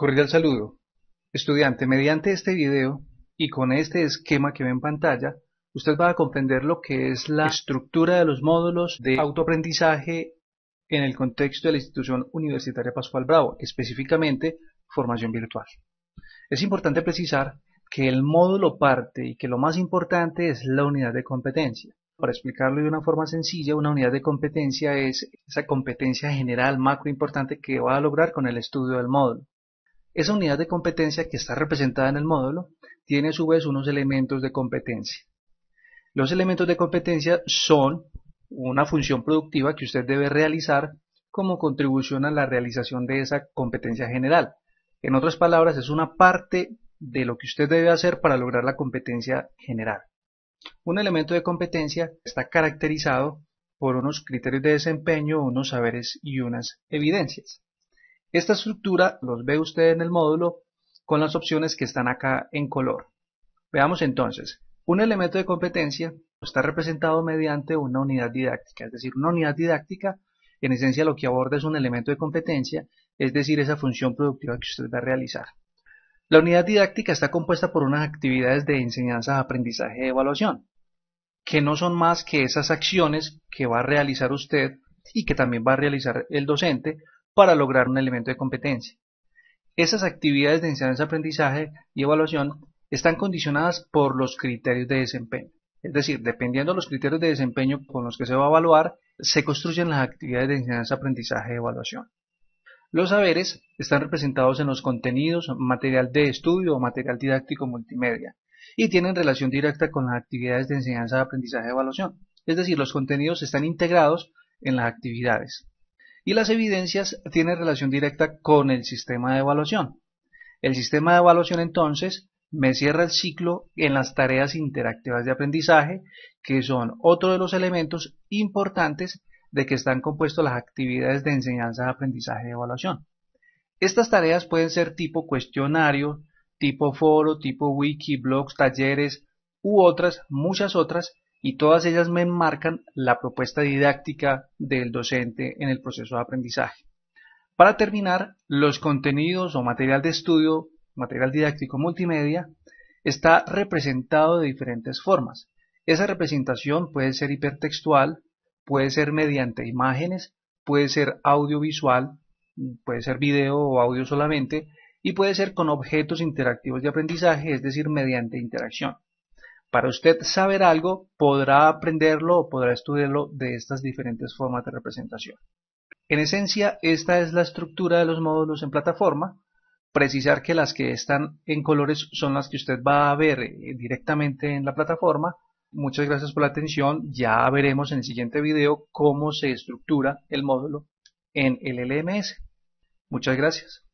Cordial saludo. Estudiante, mediante este video y con este esquema que ve en pantalla, usted va a comprender lo que es la estructura de los módulos de autoaprendizaje en el contexto de la institución universitaria Pascual Bravo, específicamente formación virtual. Es importante precisar que el módulo parte y que lo más importante es la unidad de competencia. Para explicarlo de una forma sencilla, una unidad de competencia es esa competencia general macro importante que va a lograr con el estudio del módulo. Esa unidad de competencia que está representada en el módulo tiene a su vez unos elementos de competencia. Los elementos de competencia son una función productiva que usted debe realizar como contribución a la realización de esa competencia general. En otras palabras, es una parte de lo que usted debe hacer para lograr la competencia general. Un elemento de competencia está caracterizado por unos criterios de desempeño, unos saberes y unas evidencias. Esta estructura los ve usted en el módulo con las opciones que están acá en color. Veamos entonces, un elemento de competencia está representado mediante una unidad didáctica, es decir, una unidad didáctica en esencia lo que aborda es un elemento de competencia, es decir, esa función productiva que usted va a realizar. La unidad didáctica está compuesta por unas actividades de enseñanza, aprendizaje y evaluación, que no son más que esas acciones que va a realizar usted y que también va a realizar el docente para lograr un elemento de competencia. Esas actividades de enseñanza-aprendizaje y evaluación están condicionadas por los criterios de desempeño. Es decir, dependiendo de los criterios de desempeño con los que se va a evaluar, se construyen las actividades de enseñanza, aprendizaje y evaluación. Los saberes están representados en los contenidos, material de estudio o material didáctico multimedia y tienen relación directa con las actividades de enseñanza, aprendizaje y evaluación. Es decir, los contenidos están integrados en las actividades y las evidencias tienen relación directa con el sistema de evaluación. El sistema de evaluación entonces me cierra el ciclo en las tareas interactivas de aprendizaje, que son otro de los elementos importantes de que están compuestas las actividades de enseñanza, aprendizaje y evaluación. Estas tareas pueden ser tipo cuestionario, tipo foro, tipo wiki, blogs, talleres u otras, muchas otras, y todas ellas me enmarcan la propuesta didáctica del docente en el proceso de aprendizaje. Para terminar, los contenidos o material de estudio, material didáctico multimedia, está representado de diferentes formas. Esa representación puede ser hipertextual, puede ser mediante imágenes, puede ser audiovisual, puede ser video o audio solamente, y puede ser con objetos interactivos de aprendizaje, es decir, mediante interacción para usted saber algo, podrá aprenderlo o podrá estudiarlo de estas diferentes formas de representación. En esencia, esta es la estructura de los módulos en plataforma. Precisar que las que están en colores son las que usted va a ver eh, directamente en la plataforma. Muchas gracias por la atención. Ya veremos en el siguiente video cómo se estructura el módulo en el LMS. Muchas gracias.